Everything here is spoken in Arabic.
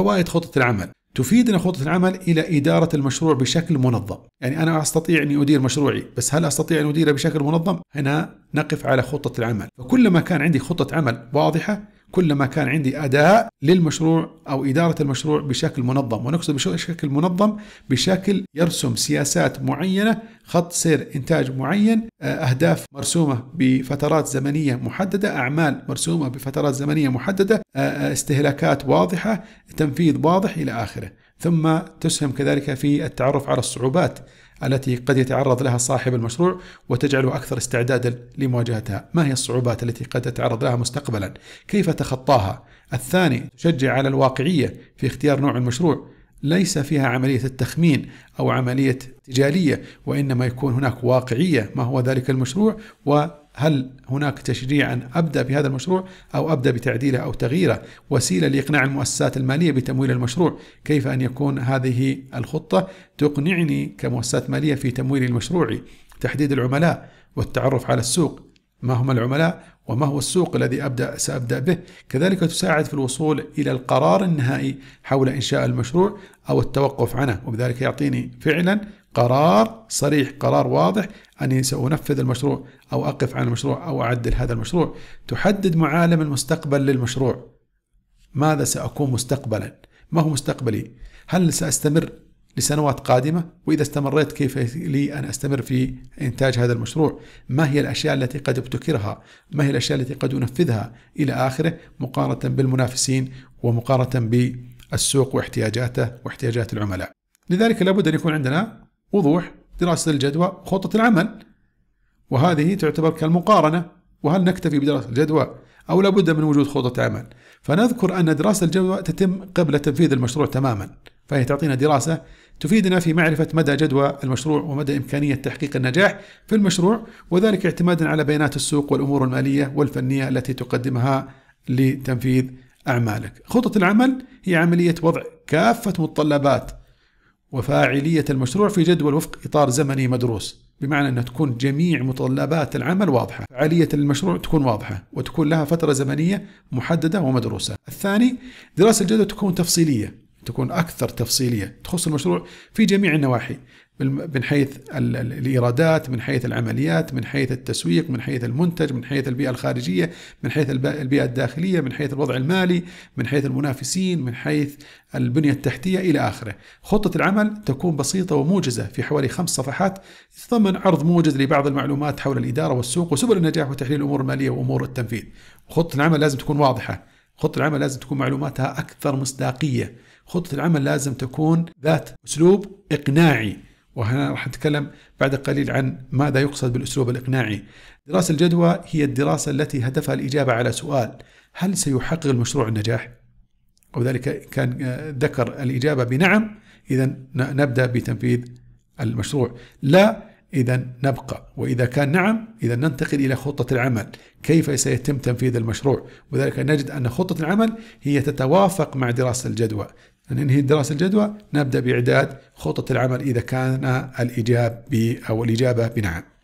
فوائد خطة العمل تفيدنا خطة العمل إلى إدارة المشروع بشكل منظم يعني أنا أستطيع أن أدير مشروعي بس هل أستطيع أن أديره بشكل منظم؟ هنا نقف على خطة العمل فكلما كان عندي خطة عمل واضحة كلما كان عندي أداء للمشروع أو إدارة المشروع بشكل منظم ونقصد بشكل منظم بشكل يرسم سياسات معينة خط سير إنتاج معين آه، أهداف مرسومة بفترات زمنية محددة أعمال مرسومة بفترات زمنية محددة آه، آه، استهلاكات واضحة تنفيذ واضح إلى آخره ثم تسهم كذلك في التعرف على الصعوبات التي قد يتعرض لها صاحب المشروع وتجعله أكثر استعدادا لمواجهتها ما هي الصعوبات التي قد يتعرض لها مستقبلا كيف تخطاها الثاني تشجع على الواقعية في اختيار نوع المشروع ليس فيها عملية التخمين أو عملية تجارية وإنما يكون هناك واقعية ما هو ذلك المشروع و هل هناك تشجيعا ابدا بهذا المشروع او ابدا بتعديله او تغييره، وسيله لاقناع المؤسسات الماليه بتمويل المشروع، كيف ان يكون هذه الخطه تقنعني كمؤسسات ماليه في تمويل المشروع تحديد العملاء والتعرف على السوق، ما هم العملاء وما هو السوق الذي ابدا سابدا به، كذلك تساعد في الوصول الى القرار النهائي حول انشاء المشروع او التوقف عنه، وبذلك يعطيني فعلا قرار صريح قرار واضح أني سأنفذ المشروع أو أقف عن المشروع أو أعدل هذا المشروع تحدد معالم المستقبل للمشروع ماذا سأكون مستقبلا ما هو مستقبلي هل سأستمر لسنوات قادمة وإذا استمريت كيف لي أن أستمر في إنتاج هذا المشروع ما هي الأشياء التي قد ابتكرها ما هي الأشياء التي قد أنفذها إلى آخره مقارنة بالمنافسين ومقارنة بالسوق واحتياجاته واحتياجات العملاء لذلك لابد أن يكون عندنا وضوح دراسة الجدوى وخطة العمل وهذه تعتبر كالمقارنة وهل نكتفي بدراسة الجدوى أو لابد من وجود خطة عمل فنذكر أن دراسة الجدوى تتم قبل تنفيذ المشروع تماما فهي تعطينا دراسة تفيدنا في معرفة مدى جدوى المشروع ومدى إمكانية تحقيق النجاح في المشروع وذلك اعتمادا على بيانات السوق والأمور المالية والفنية التي تقدمها لتنفيذ أعمالك خطة العمل هي عملية وضع كافة متطلبات وفاعلية المشروع في جدول وفق إطار زمني مدروس بمعنى أن تكون جميع متطلبات العمل واضحة فعالية المشروع تكون واضحة وتكون لها فترة زمنية محددة ومدروسة الثاني دراسة الجدوى تكون تفصيلية تكون أكثر تفصيلية تخص المشروع في جميع النواحي من حيث الايرادات من حيث العمليات من حيث التسويق من حيث المنتج من حيث البيئه الخارجيه من حيث البيئه الداخليه من حيث الوضع المالي من حيث المنافسين من حيث البنيه التحتيه الى اخره خطه العمل تكون بسيطه وموجزه في حوالي خمس صفحات تتضمن عرض موجز لبعض المعلومات حول الاداره والسوق وسبل النجاح وتحليل الامور الماليه وامور التنفيذ خطه العمل لازم تكون واضحه خطه العمل لازم تكون معلوماتها اكثر مصداقيه خطه العمل لازم تكون ذات اسلوب اقناعي وهنا راح نتكلم بعد قليل عن ماذا يقصد بالأسلوب الإقناعي دراسة الجدوى هي الدراسة التي هدفها الإجابة على سؤال هل سيحقق المشروع النجاح؟ وذلك كان آه، ذكر الإجابة بنعم إذا نبدأ بتنفيذ المشروع لا إذا نبقى وإذا كان نعم إذا ننتقل إلى خطة العمل كيف سيتم تنفيذ المشروع وذلك نجد أن خطة العمل هي تتوافق مع دراسة الجدوى ننهي دراسة الجدوى نبدأ بإعداد خطة العمل إذا كان الإجابة أو الإجابة بنعم